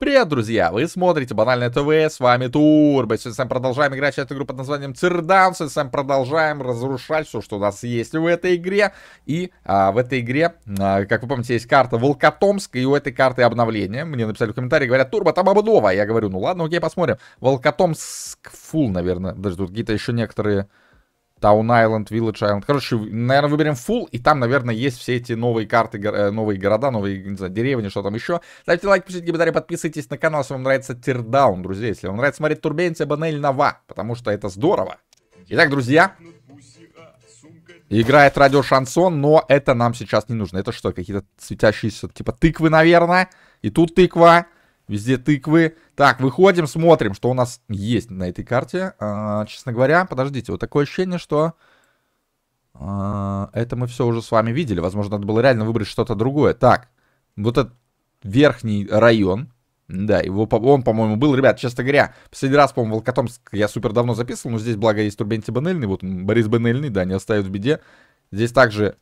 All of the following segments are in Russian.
Привет, друзья! Вы смотрите Банальное ТВ, с вами Турбо. Сегодня с вами продолжаем играть в эту игру под названием Цирдан. Сегодня вами продолжаем разрушать все, что у нас есть в этой игре. И а, в этой игре, а, как вы помните, есть карта Волкотомск, и у этой карты обновление. Мне написали в комментарии, говорят, Турбо, там обнова. Я говорю, ну ладно, окей, посмотрим. Волкотомск фул, наверное. Даже тут какие-то еще некоторые Таун-Айленд, Village Island. Короче, наверное, выберем фул, и там, наверное, есть все эти новые карты, э, новые города, новые, не знаю, деревни, что там еще. Ставьте лайк, пишите комментарии, подписывайтесь на канал, если вам нравится Тирдаун, друзья. Если вам нравится смотреть Турбенция, Банель, Нова, потому что это здорово. Итак, друзья, играет радио Шансон, но это нам сейчас не нужно. Это что, какие-то светящиеся, типа, тыквы, наверное, и тут тыква. Везде тыквы. Так, выходим, смотрим, что у нас есть на этой карте. А, честно говоря, подождите, вот такое ощущение, что... А, это мы все уже с вами видели. Возможно, надо было реально выбрать что-то другое. Так, вот этот верхний район. Да, его, он, по-моему, был. Ребят, честно говоря, последний раз, по-моему, Волкотомск я супер давно записывал, но здесь, благо, есть Турбенти Банельный. Вот Борис Банельный, да, не оставит в беде. Здесь также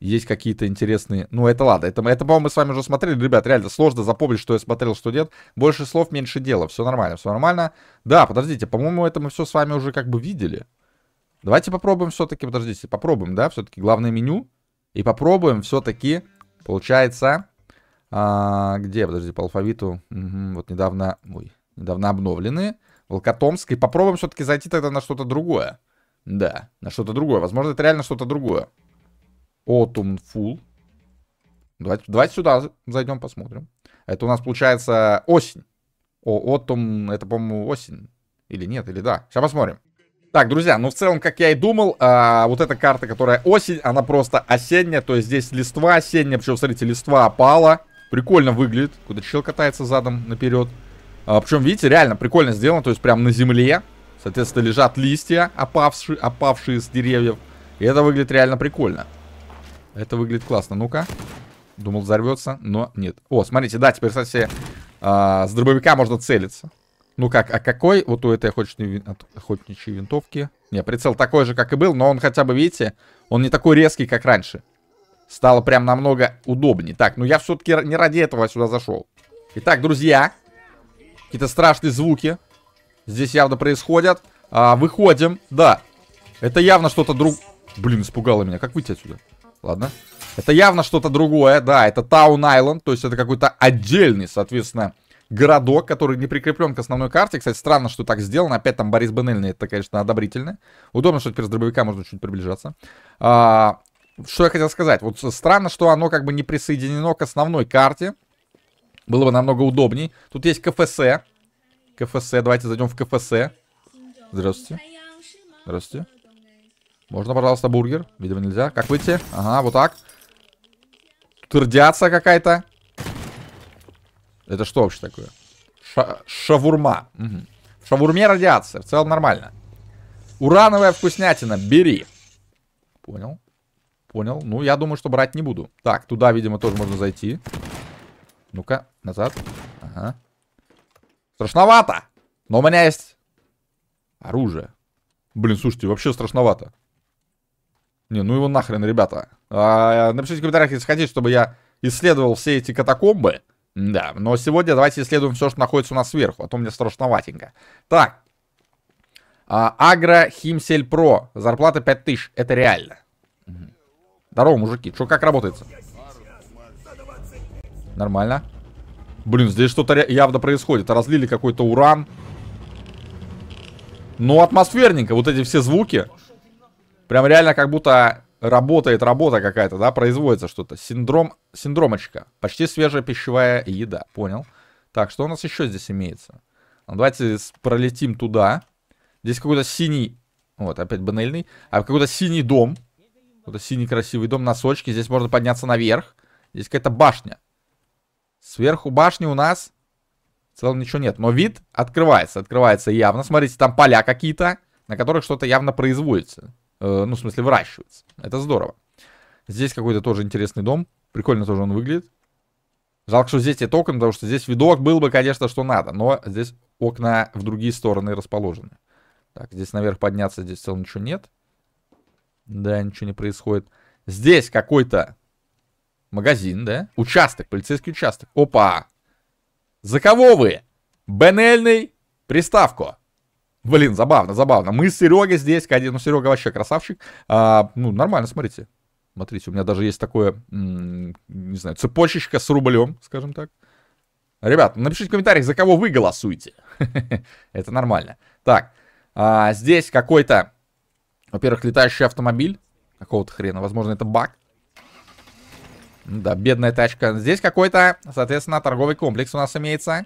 есть какие-то интересные... Ну, это ладно, это, это по-моему, мы с вами уже смотрели. Ребят, реально сложно запомнить, что я смотрел, что нет. Больше слов, меньше дела. Все нормально, все нормально. Да, подождите, по-моему, это мы все с вами уже как бы видели. Давайте попробуем все-таки, подождите, попробуем, да, все-таки главное меню. И попробуем все-таки, получается, а, где, подожди, по алфавиту, угу, вот недавно, ой, недавно обновленные. Волкотомск. И попробуем все-таки зайти тогда на что-то другое. Да, на что-то другое. Возможно, это реально что-то другое. Autumn Full. Давайте, давайте сюда зайдем, посмотрим. Это у нас получается осень. О, Autumn, это, по-моему, осень. Или нет, или да. Сейчас посмотрим. Так, друзья, ну в целом, как я и думал, а, вот эта карта, которая осень, она просто осенняя. То есть здесь листва осенняя, причем, смотрите, листва опала. Прикольно выглядит, куда чел катается задом наперед. А, причем, видите, реально прикольно сделано, то есть прям на земле. Соответственно, лежат листья, опавшие, опавшие с деревьев. И это выглядит реально прикольно. Это выглядит классно. Ну-ка. Думал, взорвется, но нет. О, смотрите, да, теперь, кстати, а, с дробовика можно целиться. Ну как, а какой вот у этой охотничьей, охотничьей винтовки? Не, прицел такой же, как и был, но он хотя бы, видите, он не такой резкий, как раньше. Стало прям намного удобнее. Так, ну я все-таки не ради этого сюда зашел. Итак, друзья, какие-то страшные звуки здесь явно происходят. А, выходим, да, это явно что-то друг... Блин, испугало меня, как выйти отсюда? Ладно. Это явно что-то другое, да, это Таун-Айленд, то есть это какой-то отдельный, соответственно, городок, который не прикреплен к основной карте. Кстати, странно, что так сделано. Опять там Борис Бенельный, ну, это, конечно, одобрительно. Удобно, что теперь с дробовика можно чуть приближаться. А, что я хотел сказать. Вот странно, что оно как бы не присоединено к основной карте. Было бы намного удобней. Тут есть КФС. КФС, давайте зайдем в КФС. Здравствуйте. Здравствуйте. Можно, пожалуйста, бургер? Видимо, нельзя. Как выйти? Ага, вот так. Тут радиация какая-то. Это что вообще такое? Ша шавурма. Угу. В шавурме радиация. В целом нормально. Урановая вкуснятина. Бери. Понял. Понял. Ну, я думаю, что брать не буду. Так, туда, видимо, тоже можно зайти. Ну-ка, назад. Ага. Страшновато. Но у меня есть оружие. Блин, слушайте, вообще страшновато. Не, ну его нахрен, ребята. А, напишите в комментариях, если хотите, чтобы я исследовал все эти катакомбы. Да, но сегодня давайте исследуем все, что находится у нас сверху, а то мне страшноватенько. Так. А, Агро Химсель Про. Зарплата 5000. Это реально. Здорово, мужики. Что, как работает? Нормально. Блин, здесь что-то явно происходит. Разлили какой-то уран. Ну, атмосферненько. Вот эти все звуки. Прям реально как будто работает работа какая-то, да, производится что-то. Синдром, синдромочка. Почти свежая пищевая еда. Понял. Так, что у нас еще здесь имеется? Ну, давайте пролетим туда. Здесь какой-то синий... Вот, опять банальный, А какой-то синий дом. Какой-то синий красивый дом. Носочки. Здесь можно подняться наверх. Здесь какая-то башня. Сверху башни у нас... В целом ничего нет. Но вид открывается. Открывается явно. Смотрите, там поля какие-то, на которых что-то явно производится. Э, ну, в смысле, выращивается. Это здорово. Здесь какой-то тоже интересный дом. Прикольно тоже он выглядит. Жалко, что здесь нет окна, потому что здесь видок был бы, конечно, что надо. Но здесь окна в другие стороны расположены. Так, здесь наверх подняться, здесь в целом ничего нет. Да, ничего не происходит. Здесь какой-то магазин, да? Участок, полицейский участок. Опа! За кого вы? Бенельный приставку. Блин, забавно, забавно. Мы с Серегой здесь, ну, Серега вообще красавчик. А, ну, нормально, смотрите. Смотрите, у меня даже есть такое, не знаю, цепочечка с рублем, скажем так. Ребят, напишите в комментариях, за кого вы голосуете. Это нормально. Так, а, здесь какой-то, во-первых, летающий автомобиль. Какого-то хрена, возможно, это баг. Да, бедная тачка. Здесь какой-то, соответственно, торговый комплекс у нас имеется.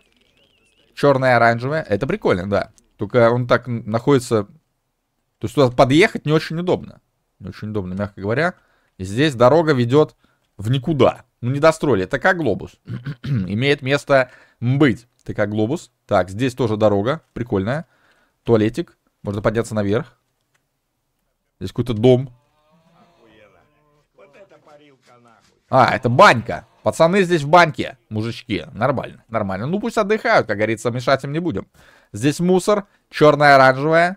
Черное, оранжевое. Это прикольно, да. Только он так находится... То есть туда подъехать не очень удобно. Не очень удобно, мягко говоря. И здесь дорога ведет в никуда. Ну, не достроили. Это как глобус. Имеет место быть. Это как глобус. Так, здесь тоже дорога. Прикольная. Туалетик. Можно подняться наверх. Здесь какой-то дом. А, это банька. Пацаны здесь в банке, мужички. Нормально, нормально. Ну пусть отдыхают, как говорится, мешать им не будем. Здесь мусор, черное-оранжевое.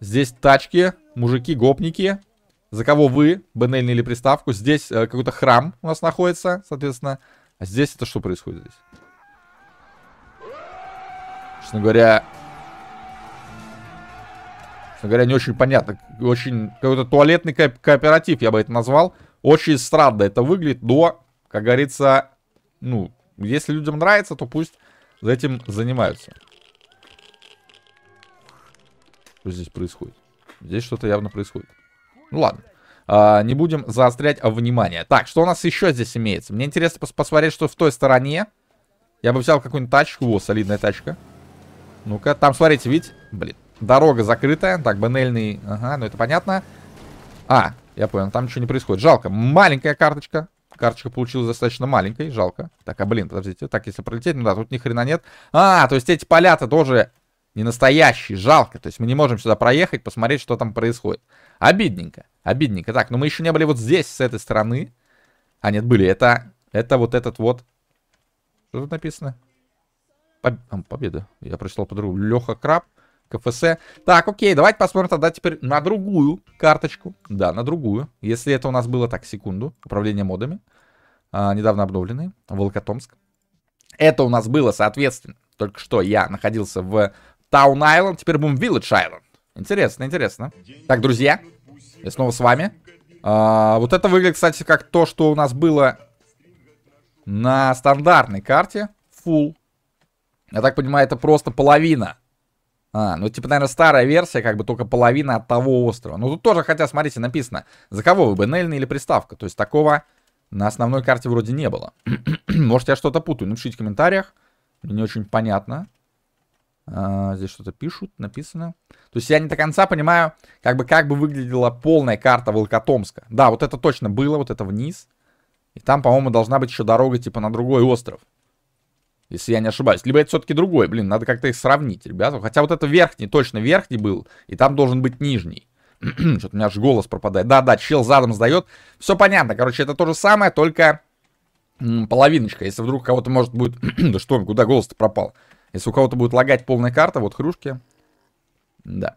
Здесь тачки, мужики-гопники. За кого вы, БНЛ или приставку. Здесь э, какой-то храм у нас находится, соответственно. А здесь это что происходит здесь? Честно говоря... Честно говоря, не очень понятно. Очень какой-то туалетный кооператив, я бы это назвал. Очень странно это выглядит, но как говорится, ну, если людям нравится, то пусть за этим занимаются. Что здесь происходит? Здесь что-то явно происходит. Ну ладно. А, не будем заострять внимание. Так, что у нас еще здесь имеется? Мне интересно пос посмотреть, что в той стороне. Я бы взял какую-нибудь тачку. О, солидная тачка. Ну-ка, там, смотрите, видите? Блин, дорога закрытая. Так, банельный. Ага, ну это понятно. А, я понял, там ничего не происходит. Жалко. Маленькая карточка. Карточка получилась достаточно маленькой, жалко. Так, а блин, подождите. Так, если пролететь, ну да, тут ни хрена нет. А, то есть эти поля-то тоже не настоящие, жалко. То есть мы не можем сюда проехать, посмотреть, что там происходит. Обидненько, обидненько. Так, но мы еще не были вот здесь, с этой стороны. А, нет, были. Это, это вот этот вот... Что тут написано? Поб... Победа. Я прочитал по-другому. Леха Краб. КФС. Так, окей, давайте посмотрим тогда теперь на другую карточку. Да, на другую. Если это у нас было, так, секунду. Управление модами. А, недавно обновленные. Волокотомск. Это у нас было, соответственно, только что я находился в Таун Айленд. Теперь будем в Виллидж Айленд. Интересно, интересно. Так, друзья, я снова с вами. А, вот это выглядит, кстати, как то, что у нас было на стандартной карте. Full. Я так понимаю, это просто половина а, ну типа, наверное, старая версия, как бы только половина от того острова. Ну тут тоже, хотя, смотрите, написано, за кого вы, БНЛ или приставка? То есть такого на основной карте вроде не было. Может, я что-то путаю, напишите в комментариях. Мне не очень понятно. А, здесь что-то пишут, написано. То есть я не до конца понимаю, как бы, как бы выглядела полная карта Волкотомска. Да, вот это точно было, вот это вниз. И там, по-моему, должна быть еще дорога, типа, на другой остров если я не ошибаюсь. Либо это все-таки другой, блин, надо как-то их сравнить, ребята. Хотя вот это верхний, точно верхний был, и там должен быть нижний. Что-то у меня аж голос пропадает. Да-да, чел задом сдает. Все понятно, короче, это то же самое, только половиночка. Если вдруг кого-то может будет... да что, куда голос-то пропал? Если у кого-то будет лагать полная карта, вот хрюшки. Да.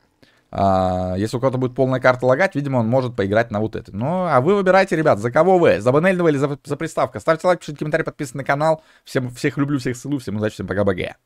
А, если у кого-то будет полная карта лагать, видимо, он может поиграть на вот это. Ну, а вы выбирайте, ребят, за кого вы? За банельного или за, за приставка? Ставьте лайк, пишите комментарий, подписывайтесь на канал. Всем, всех люблю, всех целую, всем удачи, всем пока-пока.